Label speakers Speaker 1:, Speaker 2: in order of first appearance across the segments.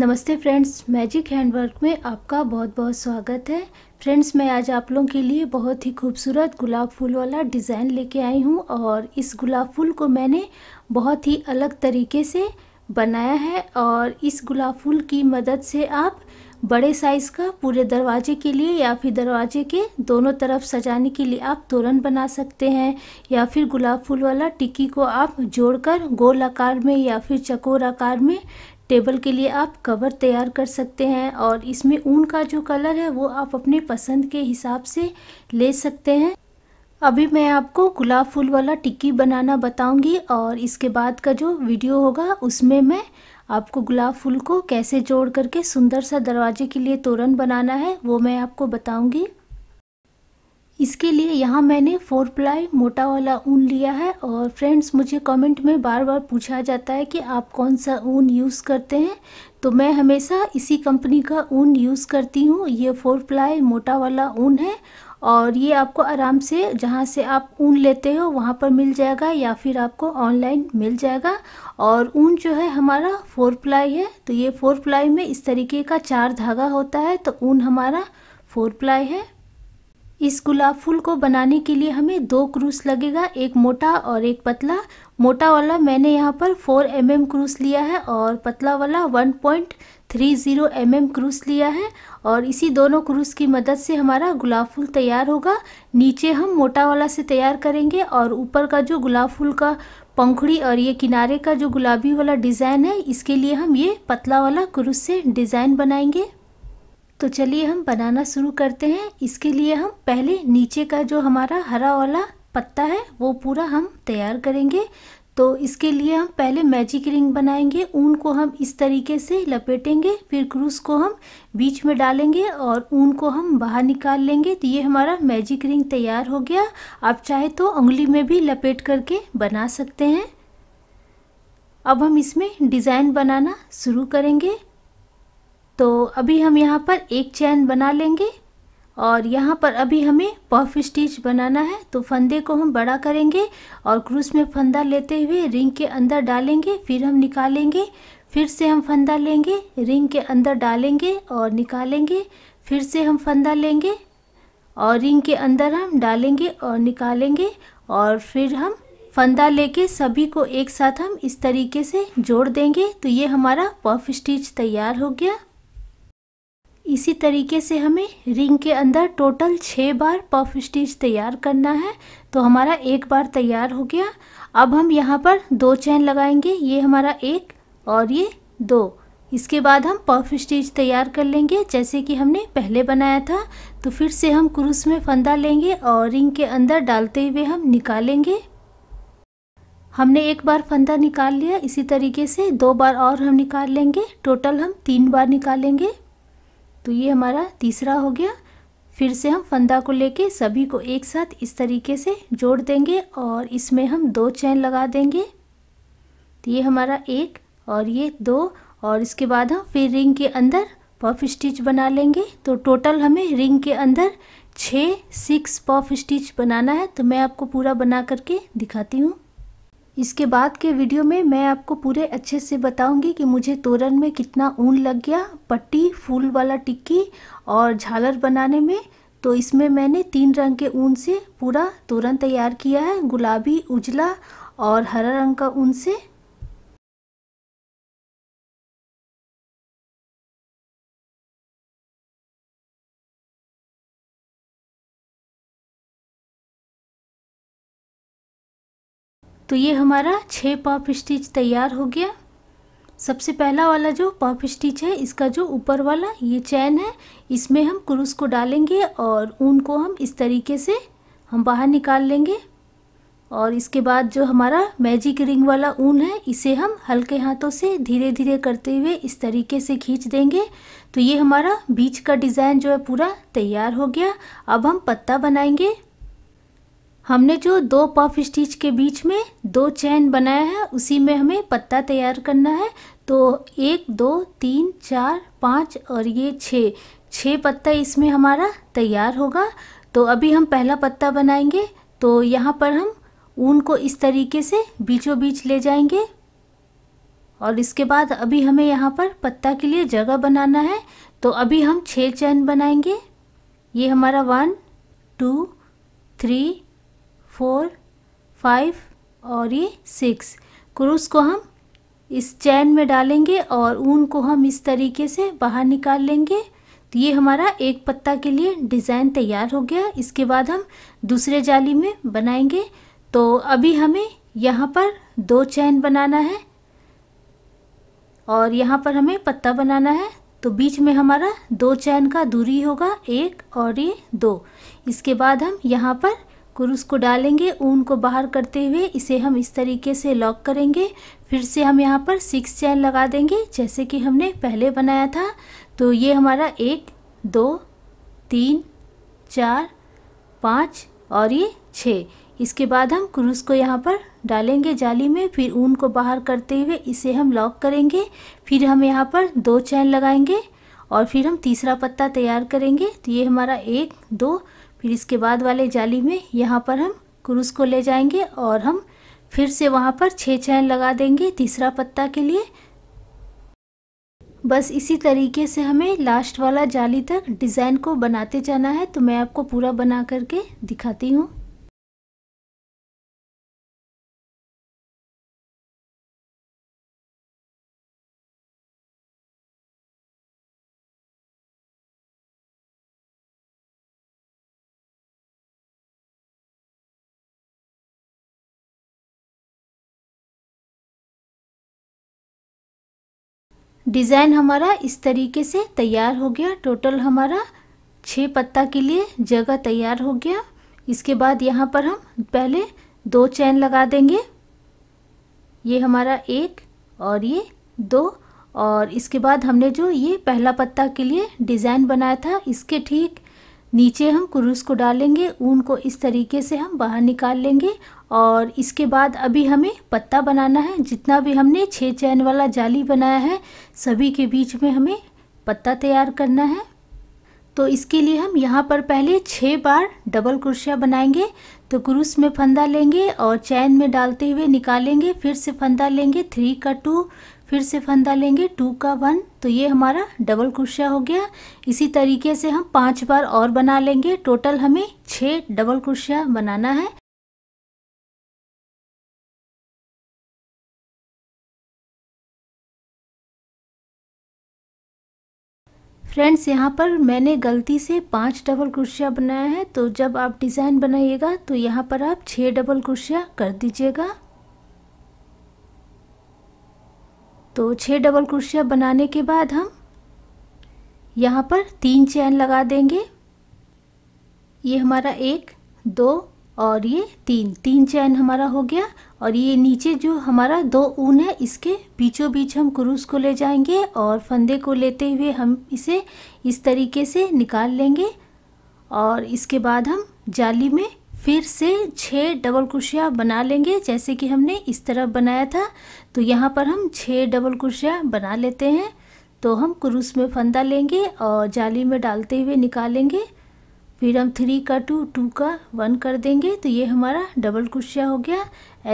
Speaker 1: नमस्ते friends magic handwork में आपका बहुत बहुत स्वागत है फ्रेंड्स मैं आज आप लोगों के लिए बहुत ही खूबसूरत गुलाब फूल वाला डिज़ाइन लेके आई हूँ और इस गुलाब फूल को मैंने बहुत ही अलग तरीके से बनाया है और इस गुलाब फूल की मदद से आप बड़े साइज़ का पूरे दरवाजे के लिए या फिर दरवाजे के दोनों तरफ सजाने के लिए आप तोरण बना सकते हैं या फिर गुलाब फूल वाला टिक्की को आप जोड़कर गोल आकार में या फिर चकोर आकार में टेबल के लिए आप कवर तैयार कर सकते हैं और इसमें ऊन का जो कलर है वो आप अपने पसंद के हिसाब से ले सकते हैं अभी मैं आपको गुलाब फूल वाला टिक्की बनाना बताऊंगी और इसके बाद का जो वीडियो होगा उसमें मैं आपको गुलाब फूल को कैसे जोड़ करके सुंदर सा दरवाजे के लिए तोरण बनाना है वो मैं आपको बताऊंगी इसके लिए यहाँ मैंने फोर प्लाई मोटा वाला ऊन लिया है और फ्रेंड्स मुझे कमेंट में बार बार पूछा जाता है कि आप कौन सा ऊन यूज़ करते हैं तो मैं हमेशा इसी कंपनी का ऊन यूज़ करती हूँ ये फोर प्लाई मोटा वाला ऊन है और ये आपको आराम से जहाँ से आप ऊन लेते हो वहाँ पर मिल जाएगा या फिर आपको ऑनलाइन मिल जाएगा और ऊन जो है हमारा फोर प्लाई है तो ये फोर प्लाई में इस तरीके का चार धागा होता है तो ऊन हमारा फोर प्लाई है इस गुलाब फूल को बनाने के लिए हमें दो क्रूस लगेगा एक मोटा और एक पतला मोटा वाला मैंने यहाँ पर 4 एम एम क्रूस लिया है और पतला वाला 1.30 पॉइंट एम एम क्रूस लिया है और इसी दोनों क्रूस की मदद से हमारा गुलाब फूल तैयार होगा नीचे हम मोटा वाला से तैयार करेंगे और ऊपर का जो गुलाब फूल का पंखुड़ी और ये किनारे का जो गुलाबी वाला डिज़ाइन है इसके लिए हम ये पतला वाला क्रूस से डिज़ाइन बनाएंगे तो चलिए हम बनाना शुरू करते हैं इसके लिए हम पहले नीचे का जो हमारा हरा वाला पत्ता है वो पूरा हम तैयार करेंगे तो इसके लिए हम पहले मैजिक रिंग बनाएंगे ऊन को हम इस तरीके से लपेटेंगे फिर क्रूस को हम बीच में डालेंगे और ऊन को हम बाहर निकाल लेंगे तो ये हमारा मैजिक रिंग तैयार हो गया आप चाहे तो उंगली में भी लपेट करके बना सकते हैं अब हम इसमें डिज़ाइन बनाना शुरू करेंगे तो अभी हम यहाँ पर एक चैन बना लेंगे और यहाँ पर अभी हमें पफ स्टिच बनाना है तो फंदे को हम बड़ा करेंगे और क्रूस में फंदा लेते हुए रिंग के अंदर डालेंगे फिर हम निकालेंगे फिर से हम फंदा लेंगे रिंग के अंदर डालेंगे और निकालेंगे फिर से हम फंदा लेंगे और रिंग के अंदर हम डालेंगे और निकालेंगे और फिर हम फंदा लेके सभी को एक साथ हम इस तरीके से जोड़ देंगे तो ये हमारा पफ स्टिच तैयार हो गया इसी तरीके से हमें रिंग के अंदर टोटल छः बार पफ स्टिच तैयार करना है तो हमारा एक बार तैयार हो गया अब हम यहाँ पर दो चैन लगाएंगे ये हमारा एक और ये दो इसके बाद हम पफ स्टिच तैयार कर लेंगे जैसे कि हमने पहले बनाया था तो फिर से हम क्रूस में फंदा लेंगे और रिंग के अंदर डालते हुए हम निकालेंगे हमने एक बार फंदा निकाल लिया इसी तरीके से दो बार और हम निकाल लेंगे टोटल हम तीन बार निकालेंगे तो ये हमारा तीसरा हो गया फिर से हम फंदा को लेके सभी को एक साथ इस तरीके से जोड़ देंगे और इसमें हम दो चैन लगा देंगे तो ये हमारा एक और ये दो और इसके बाद हम फिर रिंग के अंदर पफ स्टिच बना लेंगे तो टोटल हमें रिंग के अंदर छः सिक्स पफ स्टिच बनाना है तो मैं आपको पूरा बना करके दिखाती हूँ इसके बाद के वीडियो में मैं आपको पूरे अच्छे से बताऊंगी कि मुझे तोरण में कितना ऊन लग गया पट्टी फूल वाला टिक्की और झालर बनाने में तो इसमें मैंने तीन रंग के ऊन से पूरा तोरण तैयार किया है गुलाबी उजला
Speaker 2: और हरा रंग का ऊन से
Speaker 3: तो ये हमारा छः पॉप स्टिच तैयार हो गया सबसे पहला वाला जो पॉप
Speaker 1: स्टिच है इसका जो ऊपर वाला ये चैन है इसमें हम क्रूस को डालेंगे और ऊन को हम इस तरीके से हम बाहर निकाल लेंगे और इसके बाद जो हमारा मैजिक रिंग वाला ऊन है इसे हम हल्के हाथों से धीरे धीरे करते हुए इस तरीके से खींच देंगे तो ये हमारा बीच का डिज़ाइन जो है पूरा तैयार हो गया अब हम पत्ता बनाएंगे हमने जो दो पफ स्टिच के बीच में दो चैन बनाया है उसी में हमें पत्ता तैयार करना है तो एक दो तीन चार पाँच और ये छः छः पत्ता इसमें हमारा तैयार होगा तो अभी हम पहला पत्ता बनाएंगे तो यहाँ पर हम ऊन को इस तरीके से बीचों बीच ले जाएंगे और इसके बाद अभी हमें यहाँ पर पत्ता के लिए जगह बनाना है तो अभी हम छः चैन बनाएंगे ये हमारा one two three four five और ये सिक्स क्रूस को हम इस चैन में डालेंगे और ऊन को हम इस तरीके से बाहर निकाल लेंगे तो ये हमारा एक पत्ता के लिए डिज़ाइन तैयार हो गया इसके बाद हम दूसरे जाली में बनाएंगे तो अभी हमें यहाँ पर दो चैन बनाना है और यहाँ पर हमें पत्ता बनाना है तो बीच में हमारा दो चैन का दूरी होगा एक और ये दो इसके बाद हम यहाँ पर कुरुस को डालेंगे ऊन को बाहर करते हुए इसे हम इस तरीके से लॉक करेंगे फिर से हम यहाँ पर सिक्स चैन लगा देंगे जैसे कि हमने पहले बनाया था तो ये हमारा एक दो तीन चार पाँच और ये छः इसके बाद हम क्रूस को यहाँ पर डालेंगे जाली में फिर ऊन को बाहर करते हुए इसे हम लॉक करेंगे फिर हम यहाँ पर दो चैन लगाएंगे और फिर हम तीसरा पत्ता तैयार करेंगे तो ये हमारा एक दो फिर इसके बाद वाले जाली में यहाँ पर हम क्रूस को ले जाएंगे और हम फिर से वहाँ पर छः चैन लगा देंगे तीसरा पत्ता के लिए
Speaker 3: बस इसी तरीके से हमें लास्ट वाला जाली तक डिज़ाइन को बनाते जाना है तो मैं आपको
Speaker 2: पूरा बना करके दिखाती हूँ डिज़ाइन
Speaker 3: हमारा इस तरीके से तैयार हो गया टोटल हमारा छः पत्ता के लिए
Speaker 1: जगह तैयार हो गया इसके बाद यहाँ पर हम पहले दो चैन लगा देंगे ये हमारा एक और ये दो और इसके बाद हमने जो ये पहला पत्ता के लिए डिज़ाइन बनाया था इसके ठीक नीचे हम क्रूस को डालेंगे ऊन को इस तरीके से हम बाहर निकाल लेंगे और इसके बाद अभी हमें पत्ता बनाना है जितना भी हमने छः चैन वाला जाली बनाया है सभी के बीच में हमें पत्ता तैयार करना है तो इसके लिए हम यहाँ पर पहले छः बार डबल क्रोशिया बनाएंगे तो क्रूस में फंदा लेंगे और चैन में डालते हुए निकालेंगे फिर से फंदा लेंगे थ्री का टू फिर से फंदा लेंगे टू का वन तो ये हमारा डबल क्रोशिया हो गया इसी तरीके से हम पांच बार और बना लेंगे
Speaker 2: टोटल हमें छः डबल क्रोशिया बनाना है फ्रेंड्स यहाँ पर मैंने गलती से पांच डबल क्रोशिया बनाया
Speaker 1: है तो जब आप डिज़ाइन बनाइएगा तो यहाँ पर आप छः डबल क्रोशिया कर दीजिएगा तो छः डबल क्रोशिया बनाने के बाद हम यहाँ पर तीन चैन लगा देंगे ये हमारा एक दो और ये तीन तीन चैन हमारा हो गया और ये नीचे जो हमारा दो ऊन है इसके बीचों बीच हम क्रूस को ले जाएंगे और फंदे को लेते हुए हम इसे इस तरीके से निकाल लेंगे और इसके बाद हम जाली में फिर से छः डबल क्रोशिया बना लेंगे जैसे कि हमने इस तरफ बनाया था तो यहाँ पर हम छः डबल क्रोशिया बना लेते हैं तो हम क्रूस में फंदा लेंगे और जाली में डालते हुए निकालेंगे फिर हम
Speaker 3: थ्री का टू टू का वन कर देंगे तो ये हमारा डबल क्रोशिया हो गया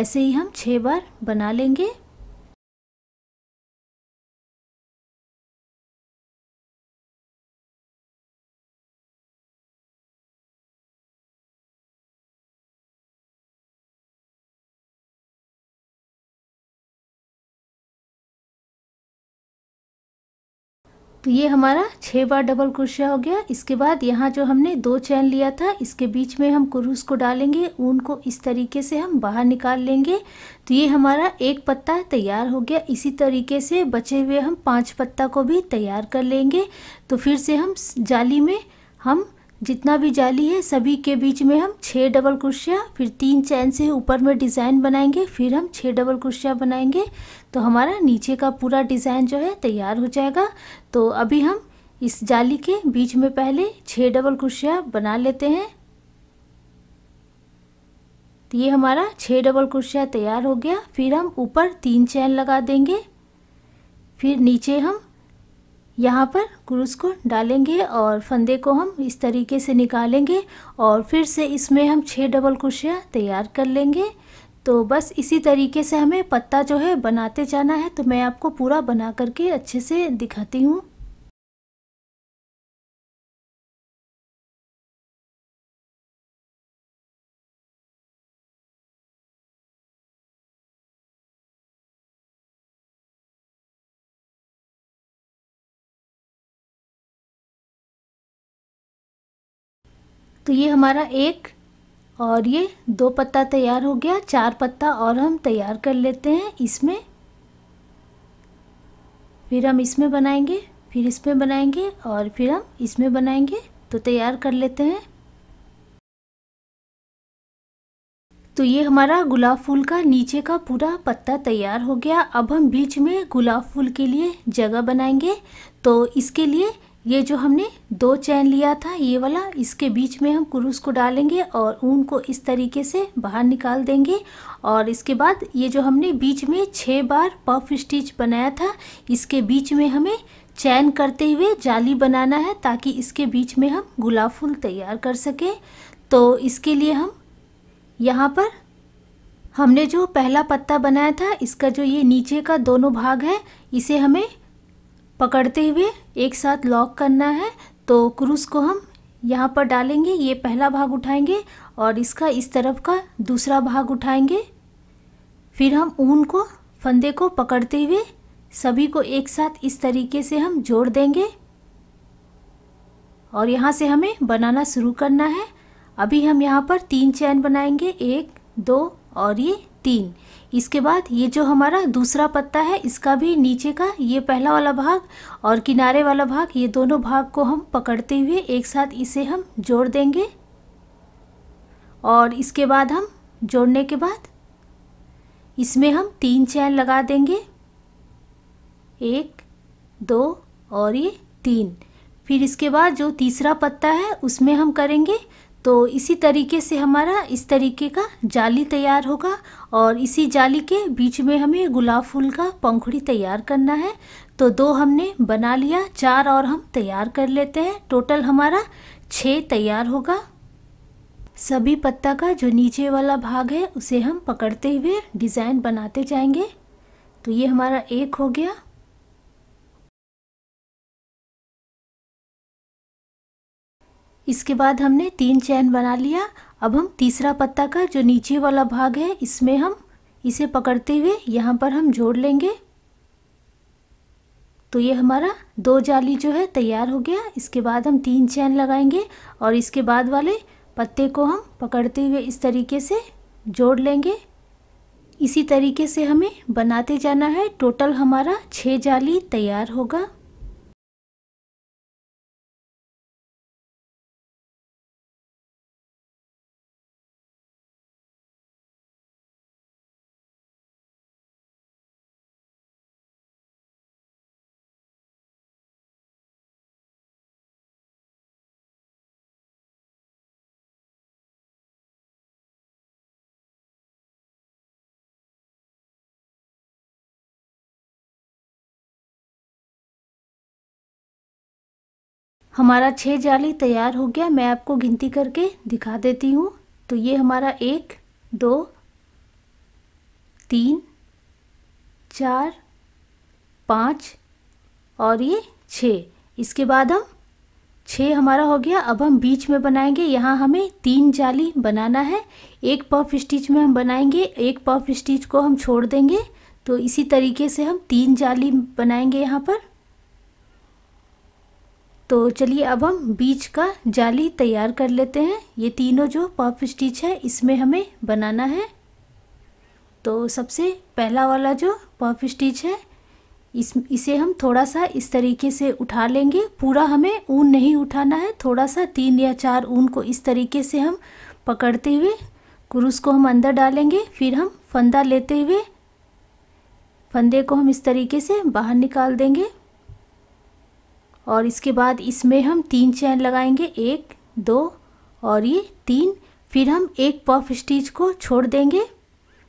Speaker 3: ऐसे ही हम
Speaker 2: छः बार बना लेंगे
Speaker 3: तो ये हमारा छः बार डबल क्रोशिया हो गया इसके बाद यहाँ जो हमने दो चैन लिया
Speaker 1: था इसके बीच में हम क्रूस को डालेंगे ऊन को इस तरीके से हम बाहर निकाल लेंगे तो ये हमारा एक पत्ता तैयार हो गया इसी तरीके से बचे हुए हम पांच पत्ता को भी तैयार कर लेंगे तो फिर से हम जाली में हम जितना भी जाली है सभी के बीच में हम छः डबल क्रोशिया फिर तीन चैन से ऊपर में डिज़ाइन बनाएंगे फिर हम छः डबल क्रोशिया बनाएंगे तो हमारा नीचे का पूरा डिज़ाइन जो है तैयार हो जाएगा तो अभी हम इस जाली के बीच में पहले छः डबल क्रोशिया बना लेते हैं तो ये हमारा छः डबल क्रोशिया तैयार हो गया फिर हम ऊपर तीन चैन लगा देंगे फिर नीचे हम यहाँ पर क्रूस को डालेंगे और फंदे को हम इस तरीके से निकालेंगे और फिर से इसमें हम छः डबल क्रोशिया तैयार कर लेंगे तो बस इसी
Speaker 3: तरीके से हमें पत्ता जो है बनाते जाना है तो मैं आपको पूरा बना करके अच्छे से दिखाती हूँ तो ये हमारा एक और ये दो पत्ता तैयार हो गया चार पत्ता और हम
Speaker 1: तैयार कर लेते हैं इसमें फिर हम इसमें बनाएंगे फिर इसमें बनाएंगे और फिर हम इसमें बनाएंगे तो तैयार कर लेते हैं तो ये हमारा गुलाब फूल का नीचे का पूरा पत्ता तैयार हो गया अब हम बीच में गुलाब फूल के लिए जगह बनाएंगे तो इसके लिए ये जो हमने दो चैन लिया था ये वाला इसके बीच में हम क्रूस को डालेंगे और ऊन को इस तरीके से बाहर निकाल देंगे और इसके बाद ये जो हमने बीच में छः बार पफ स्टिच बनाया था इसके बीच में हमें चैन करते हुए जाली बनाना है ताकि इसके बीच में हम गुलाब फूल तैयार कर सकें तो इसके लिए हम यहाँ पर हमने जो पहला पत्ता बनाया था इसका जो ये नीचे का दोनों भाग है इसे हमें पकड़ते हुए एक साथ लॉक करना है तो क्रूस को हम यहाँ पर डालेंगे ये पहला भाग उठाएंगे और इसका इस तरफ का दूसरा भाग उठाएंगे फिर हम ऊन को फंदे को पकड़ते हुए सभी को एक साथ इस तरीके से हम जोड़ देंगे और यहाँ से हमें बनाना शुरू करना है अभी हम यहाँ पर तीन चैन बनाएंगे एक दो और ये तीन इसके बाद ये जो हमारा दूसरा पत्ता है इसका भी नीचे का ये पहला वाला भाग और किनारे वाला भाग ये दोनों भाग को हम पकड़ते हुए एक साथ इसे हम जोड़ देंगे और इसके बाद हम जोड़ने के बाद इसमें हम तीन चैन लगा देंगे एक दो और ये तीन फिर इसके बाद जो तीसरा पत्ता है उसमें हम करेंगे तो इसी तरीके से हमारा इस तरीके का जाली तैयार होगा और इसी जाली के बीच में हमें गुलाब फूल का पंखुड़ी तैयार करना है तो दो हमने बना लिया चार और हम तैयार कर लेते हैं टोटल हमारा छः तैयार होगा सभी पत्ता का जो नीचे वाला भाग है उसे हम पकड़ते हुए डिज़ाइन
Speaker 3: बनाते जाएंगे तो ये हमारा एक हो गया इसके बाद हमने तीन चैन बना लिया अब हम तीसरा पत्ता का जो नीचे वाला भाग है इसमें हम इसे
Speaker 1: पकड़ते हुए यहाँ पर हम जोड़ लेंगे तो ये हमारा दो जाली जो है तैयार हो गया इसके बाद हम तीन चैन लगाएंगे और इसके बाद वाले पत्ते को हम पकड़ते हुए इस तरीके से जोड़ लेंगे इसी
Speaker 3: तरीके से हमें बनाते जाना है टोटल हमारा छः जाली तैयार होगा
Speaker 2: हमारा छः जाली तैयार हो गया मैं आपको गिनती करके
Speaker 1: दिखा देती हूँ तो ये हमारा एक दो तीन चार पाँच और ये छः इसके बाद हम छः हमारा हो गया अब हम बीच में बनाएंगे यहाँ हमें तीन जाली बनाना है एक पफ स्टिच में हम बनाएंगे एक पफ स्टिच को हम छोड़ देंगे तो इसी तरीके से हम तीन जाली बनाएंगे यहाँ पर तो चलिए अब हम बीच का जाली तैयार कर लेते हैं ये तीनों जो पफ स्टिच है इसमें हमें बनाना है तो सबसे पहला वाला जो पफ स्टिच है इस इसे हम थोड़ा सा इस तरीके से उठा लेंगे पूरा हमें ऊन नहीं उठाना है थोड़ा सा तीन या चार ऊन को इस तरीके से हम पकड़ते हुए कुरुस को हम अंदर डालेंगे फिर हम फंदा लेते हुए फंदे को हम इस तरीके से बाहर निकाल देंगे और इसके बाद इसमें हम तीन चैन लगाएंगे एक दो और ये तीन फिर हम एक पफ स्टिच को छोड़ देंगे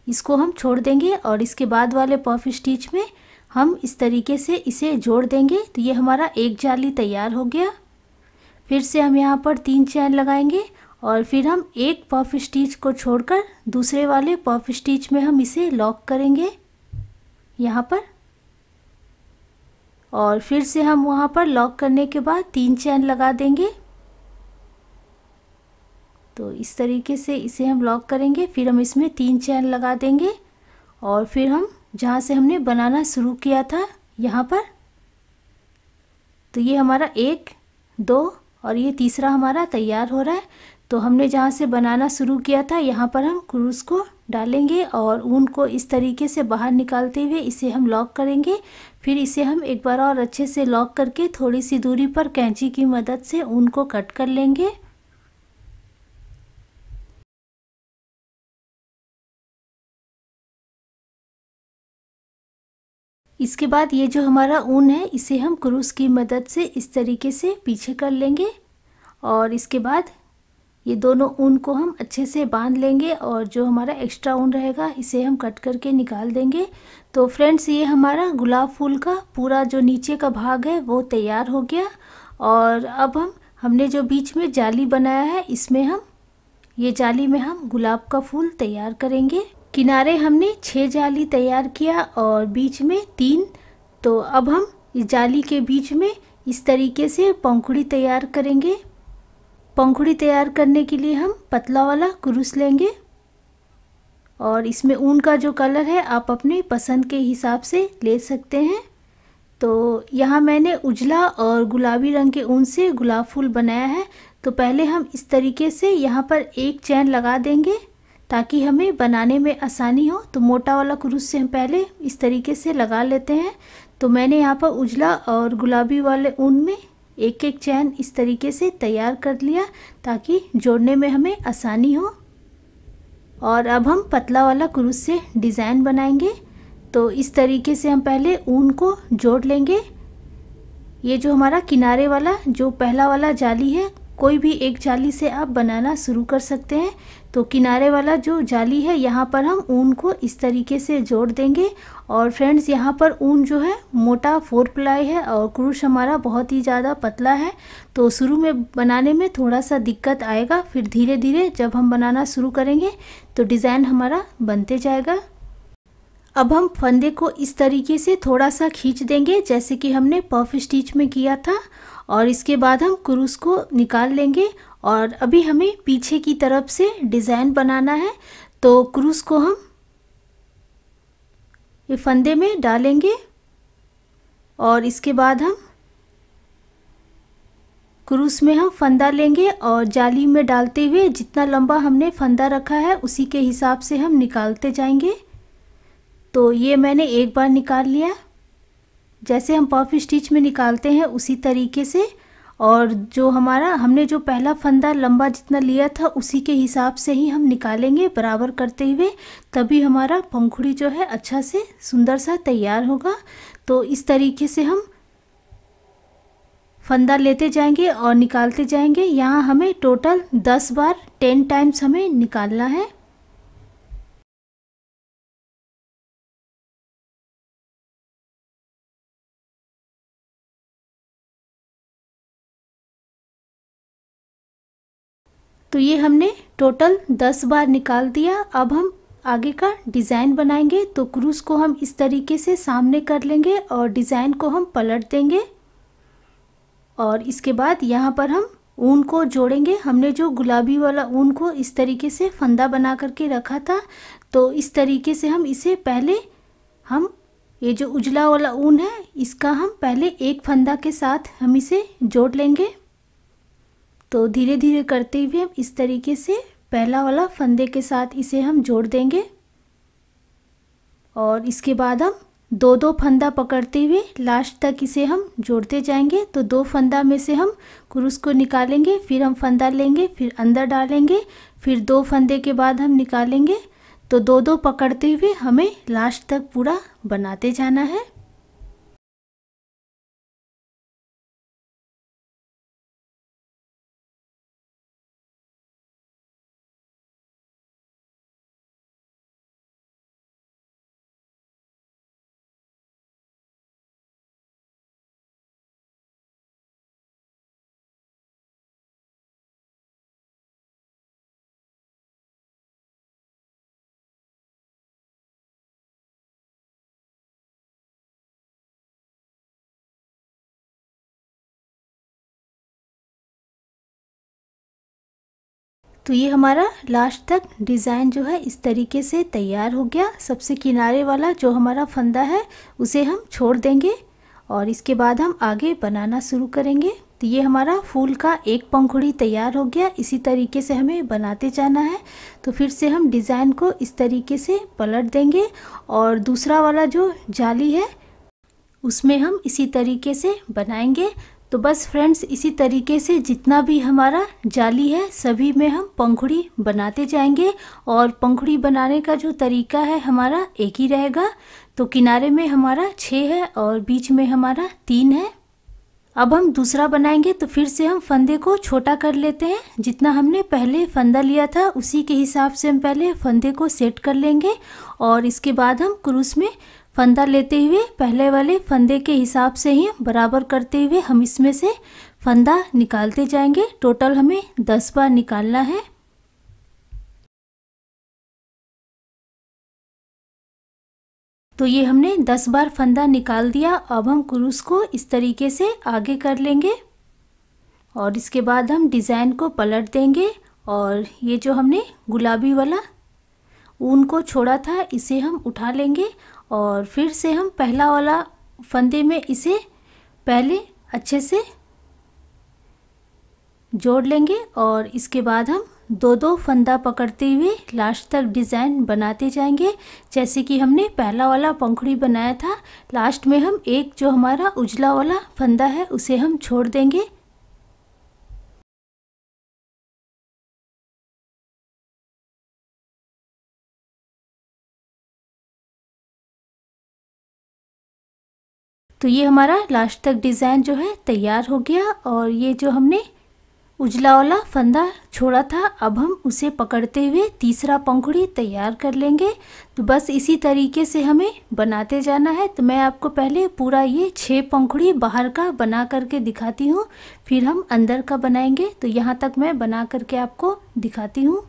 Speaker 1: इसको हम छोड़ देंगे और इसके बाद वाले पफ स्टिच में हम इस तरीके से इसे जोड़ देंगे तो ये हमारा एक जाली तैयार हो गया फिर से हम यहाँ पर तीन चैन लगाएंगे और फिर हम एक पफ स्टिच को छोड़कर दूसरे वाले पफ स्टिच में हम इसे लॉक करेंगे यहाँ पर और फिर से हम वहाँ पर लॉक करने के बाद तीन चैन लगा देंगे तो इस तरीके से इसे हम लॉक करेंगे फिर हम इसमें तीन चैन लगा देंगे और फिर हम जहाँ से हमने बनाना शुरू किया था यहाँ पर तो ये हमारा एक दो और ये तीसरा हमारा तैयार हो रहा है तो हमने जहाँ से बनाना शुरू किया था यहाँ पर हम क्रूज को डालेंगे और ऊन को इस तरीके से बाहर निकालते हुए इसे हम लॉक करेंगे फिर इसे हम एक बार और अच्छे से लॉक
Speaker 3: करके थोड़ी सी दूरी पर कैंची की मदद से ऊन को कट कर लेंगे
Speaker 2: इसके बाद ये जो हमारा ऊन है इसे हम क्रूस
Speaker 1: की मदद से इस तरीके से पीछे कर लेंगे और इसके बाद ये दोनों ऊन को हम अच्छे से बांध लेंगे और जो हमारा एक्स्ट्रा ऊन रहेगा इसे हम कट करके निकाल देंगे तो फ्रेंड्स ये हमारा गुलाब फूल का पूरा जो नीचे का भाग है वो तैयार हो गया और अब हम हमने जो बीच में जाली बनाया है इसमें हम ये जाली में हम गुलाब का फूल तैयार करेंगे किनारे हमने छः जाली तैयार किया और बीच में तीन तो अब हम इस जाली के बीच में इस तरीके से पंखुड़ी तैयार करेंगे पंखुड़ी तैयार करने के लिए हम पतला वाला क्रूस लेंगे और इसमें ऊन का जो कलर है आप अपने पसंद के हिसाब से ले सकते हैं तो यहाँ मैंने उजला और गुलाबी रंग के ऊन से गुलाब फूल बनाया है तो पहले हम इस तरीके से यहाँ पर एक चैन लगा देंगे ताकि हमें बनाने में आसानी हो तो मोटा वाला क्रूस से हम पहले इस तरीके से लगा लेते हैं तो मैंने यहाँ पर उजला और गुलाबी वाले ऊन में एक एक चैन इस तरीके से तैयार कर लिया ताकि जोड़ने में हमें आसानी हो और अब हम पतला वाला क्रूस से डिज़ाइन बनाएंगे तो इस तरीके से हम पहले ऊन को जोड़ लेंगे ये जो हमारा किनारे वाला जो पहला वाला जाली है कोई भी एक जाली से आप बनाना शुरू कर सकते हैं तो किनारे वाला जो जाली है यहाँ पर हम ऊन को इस तरीके से जोड़ देंगे और फ्रेंड्स यहाँ पर ऊन जो है मोटा फोर प्लाई है और क्रूश हमारा बहुत ही ज़्यादा पतला है तो शुरू में बनाने में थोड़ा सा दिक्कत आएगा फिर धीरे धीरे जब हम बनाना शुरू करेंगे तो डिज़ाइन हमारा बनते जाएगा अब हम फंदे को इस तरीके से थोड़ा सा खींच देंगे जैसे कि हमने पफ स्टिच में किया था और इसके बाद हम क्रूस को निकाल लेंगे और अभी हमें पीछे की तरफ से डिज़ाइन बनाना है तो क्रूज को हम ये फंदे में डालेंगे और इसके बाद हम क्रूस में हम फंदा लेंगे और जाली में डालते हुए जितना लंबा हमने फंदा रखा है उसी के हिसाब से हम निकालते जाएंगे तो ये मैंने एक बार निकाल लिया जैसे हम पफ स्टिच में निकालते हैं उसी तरीके से और जो हमारा हमने जो पहला फंदा लंबा जितना लिया था उसी के हिसाब से ही हम निकालेंगे बराबर करते हुए तभी हमारा पंखुड़ी जो है अच्छा से सुंदर सा तैयार होगा तो इस तरीके से हम फंदा लेते जाएंगे और निकालते जाएंगे यहाँ हमें टोटल दस बार
Speaker 2: टेन टाइम्स हमें निकालना है तो ये
Speaker 3: हमने टोटल दस बार निकाल दिया अब हम आगे का डिज़ाइन बनाएंगे
Speaker 1: तो क्रूज को हम इस तरीके से सामने कर लेंगे और डिज़ाइन को हम पलट देंगे और इसके बाद यहाँ पर हम ऊन को जोड़ेंगे हमने जो गुलाबी वाला ऊन को इस तरीके से फंदा बना करके रखा था तो इस तरीके से हम इसे पहले हम ये जो उजला वाला ऊन है इसका हम पहले एक फंदा के साथ हम इसे जोड़ लेंगे तो धीरे धीरे करते हुए हम इस तरीके से पहला वाला फंदे के साथ इसे हम जोड़ देंगे और इसके बाद हम दो दो फंदा पकड़ते हुए लास्ट तक इसे हम जोड़ते जाएंगे तो दो फंदा में से हम क्रूस को निकालेंगे फिर हम फंदा लेंगे फिर अंदर डालेंगे फिर दो फंदे के बाद हम निकालेंगे तो दो दो पकड़ते हुए हमें
Speaker 2: लास्ट तक पूरा बनाते जाना है
Speaker 3: तो ये हमारा लास्ट तक डिज़ाइन जो है इस तरीके से तैयार हो गया सबसे किनारे
Speaker 1: वाला जो हमारा फंदा है उसे हम छोड़ देंगे और इसके बाद हम आगे बनाना शुरू करेंगे तो ये हमारा फूल का एक पंखुड़ी तैयार हो गया इसी तरीके से हमें बनाते जाना है तो फिर से हम डिज़ाइन को इस तरीके से पलट देंगे और दूसरा वाला जो जाली है उसमें हम इसी तरीके से बनाएंगे तो बस फ्रेंड्स इसी तरीके से जितना भी हमारा जाली है सभी में हम पंखुड़ी बनाते जाएंगे और पंखुड़ी बनाने का जो तरीका है हमारा एक ही रहेगा तो किनारे में हमारा छः है और बीच में हमारा तीन है अब हम दूसरा बनाएंगे तो फिर से हम फंदे को छोटा कर लेते हैं जितना हमने पहले फंदा लिया था उसी के हिसाब से हम पहले फंदे को सेट कर लेंगे और इसके बाद हम क्रूस में फंदा लेते हुए पहले वाले फंदे के हिसाब से ही बराबर करते हुए
Speaker 3: हम इसमें से फंदा निकालते जाएंगे टोटल हमें दस बार निकालना है तो ये हमने दस बार फंदा निकाल दिया अब हम क्रूस को इस तरीके से
Speaker 1: आगे कर लेंगे और इसके बाद हम डिज़ाइन को पलट देंगे और ये जो हमने गुलाबी वाला ऊन को छोड़ा था इसे हम उठा लेंगे और फिर से हम पहला वाला फंदे में इसे पहले अच्छे से जोड़ लेंगे और इसके बाद हम दो दो फंदा पकड़ते हुए लास्ट तक डिज़ाइन बनाते जाएंगे जैसे कि हमने पहला वाला पंखुड़ी बनाया था लास्ट में हम एक जो हमारा उजला वाला फंदा है
Speaker 2: उसे हम छोड़ देंगे तो ये हमारा लास्ट तक डिज़ाइन जो है
Speaker 3: तैयार हो गया और ये जो हमने उजला वाला फंदा छोड़ा था अब
Speaker 1: हम उसे पकड़ते हुए तीसरा पंखुड़ी तैयार कर लेंगे तो बस इसी तरीके से हमें बनाते जाना है तो मैं आपको पहले पूरा ये छः पंखुड़ी बाहर का बना
Speaker 3: करके दिखाती हूँ फिर हम अंदर का बनाएंगे तो यहाँ तक मैं बना करके आपको
Speaker 2: दिखाती हूँ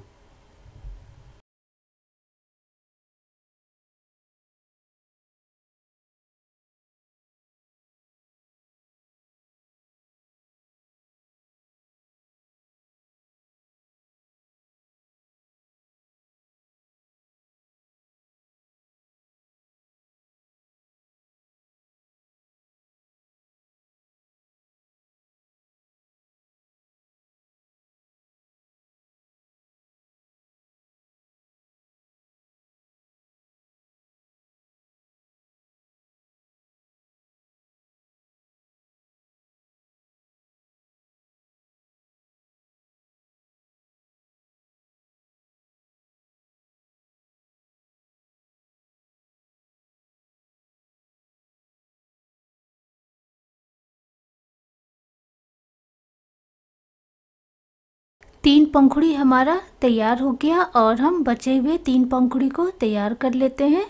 Speaker 2: तीन पंखुड़ी हमारा
Speaker 3: तैयार हो गया और हम बचे हुए तीन पंखुड़ी को तैयार कर लेते हैं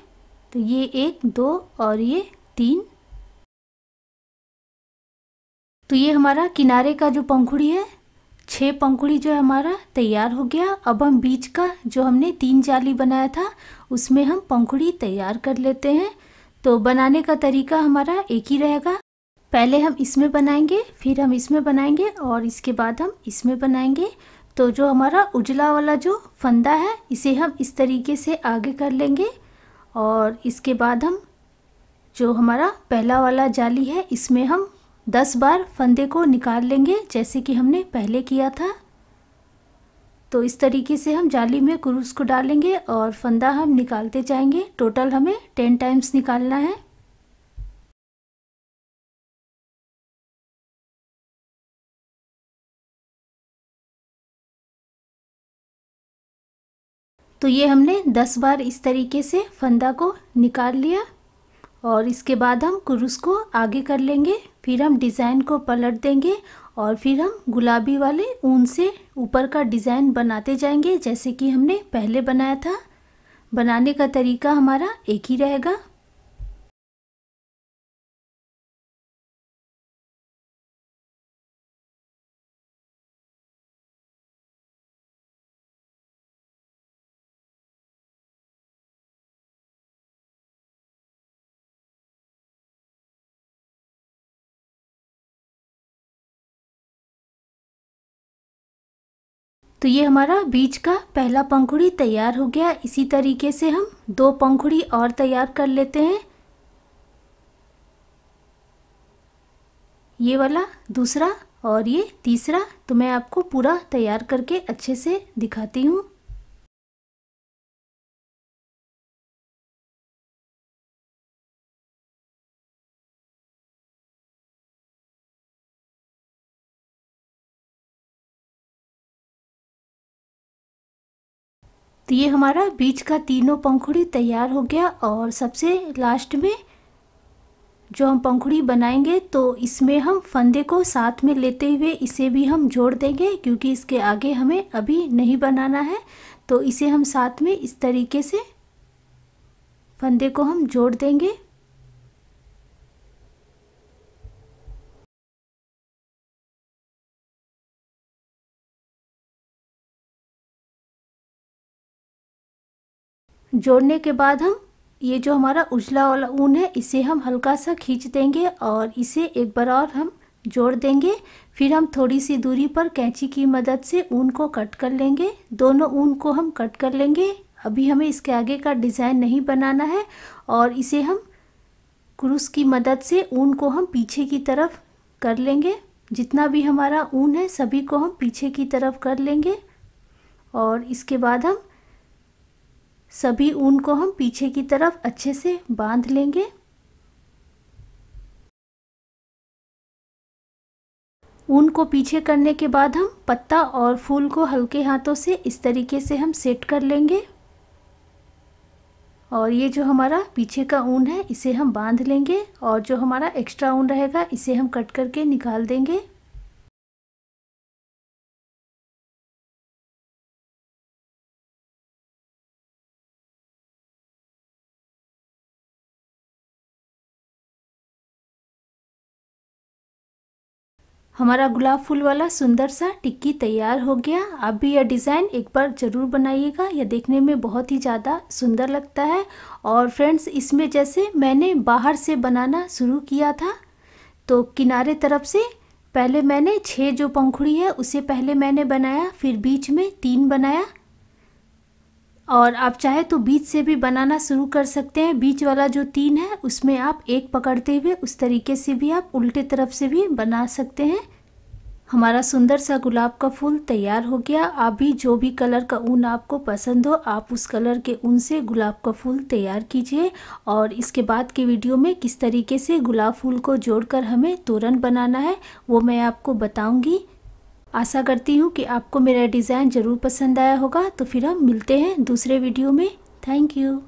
Speaker 3: तो ये एक दो और ये तीन तो ये हमारा किनारे का जो पंखुड़ी है छः पंखुड़ी जो है हमारा तैयार हो
Speaker 1: गया अब हम बीच का जो हमने तीन जाली बनाया था उसमें हम पंखुड़ी तैयार कर लेते हैं तो बनाने का तरीका हमारा एक ही रहेगा पहले हम इसमें बनाएंगे फिर हम इसमें बनाएंगे और इसके बाद हम इसमें बनाएंगे तो जो हमारा उजला वाला जो फंदा है इसे हम इस तरीके से आगे कर लेंगे और इसके बाद हम जो हमारा पहला वाला जाली है इसमें हम दस बार फंदे को निकाल लेंगे जैसे कि हमने पहले किया था तो इस
Speaker 3: तरीके से हम जाली में क्रूस को डालेंगे और फंदा हम निकालते जाएंगे टोटल हमें
Speaker 2: टेन टाइम्स निकालना है तो ये हमने दस बार इस तरीके से फंदा को
Speaker 1: निकाल लिया और इसके बाद हम क्रूस को आगे कर लेंगे फिर हम डिज़ाइन को पलट देंगे और फिर हम गुलाबी वाले ऊन से ऊपर का डिज़ाइन बनाते
Speaker 3: जाएंगे जैसे कि हमने पहले बनाया था बनाने का तरीका हमारा एक ही रहेगा तो ये हमारा बीच का पहला पंखुड़ी तैयार हो गया इसी तरीके से हम दो पंखुड़ी और तैयार
Speaker 1: कर लेते हैं ये वाला
Speaker 3: दूसरा और ये तीसरा तो मैं आपको पूरा तैयार करके अच्छे से
Speaker 2: दिखाती हूँ तो ये हमारा बीच का तीनों पंखुड़ी तैयार हो गया और
Speaker 1: सबसे लास्ट में जो हम पंखुड़ी बनाएंगे तो इसमें हम फंदे को साथ में लेते हुए इसे भी हम जोड़ देंगे क्योंकि इसके आगे हमें अभी नहीं बनाना है तो इसे हम साथ में इस तरीके से फंदे को हम
Speaker 3: जोड़ देंगे
Speaker 2: जोड़ने के बाद हम ये जो हमारा
Speaker 3: उजला वाला ऊन है इसे हम हल्का सा खींच देंगे और इसे एक बार और हम
Speaker 1: जोड़ देंगे फिर हम थोड़ी सी दूरी पर कैंची की मदद से ऊन को कट कर लेंगे दोनों ऊन को हम कट कर लेंगे अभी हमें इसके आगे का डिज़ाइन नहीं बनाना है और इसे हम क्रूस की मदद से ऊन को हम पीछे की तरफ कर लेंगे जितना भी हमारा ऊन है सभी को हम पीछे की तरफ कर लेंगे और इसके बाद हम सभी ऊन को हम पीछे की तरफ अच्छे से
Speaker 3: बांध लेंगे ऊन को पीछे करने के बाद हम पत्ता और फूल को हल्के हाथों से
Speaker 1: इस तरीके से हम सेट कर लेंगे और ये जो हमारा पीछे
Speaker 3: का ऊन है इसे हम बांध लेंगे और जो हमारा एक्स्ट्रा ऊन रहेगा इसे हम कट करके निकाल देंगे हमारा गुलाब फूल वाला सुंदर सा टिक्की तैयार हो गया आप भी यह डिज़ाइन एक
Speaker 1: बार ज़रूर बनाइएगा यह देखने में बहुत ही ज़्यादा सुंदर लगता है और फ्रेंड्स इसमें जैसे मैंने बाहर से बनाना शुरू किया था तो किनारे तरफ से पहले मैंने छः जो पंखुड़ी है उसे पहले मैंने बनाया फिर बीच में तीन बनाया और आप चाहे तो बीच से भी बनाना शुरू कर सकते हैं बीच वाला जो तीन है उसमें आप एक पकड़ते हुए उस तरीके से भी आप उल्टे तरफ से भी बना सकते हैं हमारा सुंदर सा गुलाब का फूल तैयार हो गया आप भी जो भी कलर का ऊन आपको पसंद हो आप उस कलर के ऊन से गुलाब का फूल तैयार कीजिए और इसके बाद के वीडियो में किस तरीके से गुलाब फूल को जोड़कर हमें तोरण बनाना है वो मैं आपको बताऊंगी आशा करती हूँ कि आपको मेरा डिज़ाइन ज़रूर पसंद आया होगा तो फिर हम मिलते हैं दूसरे वीडियो में थैंक यू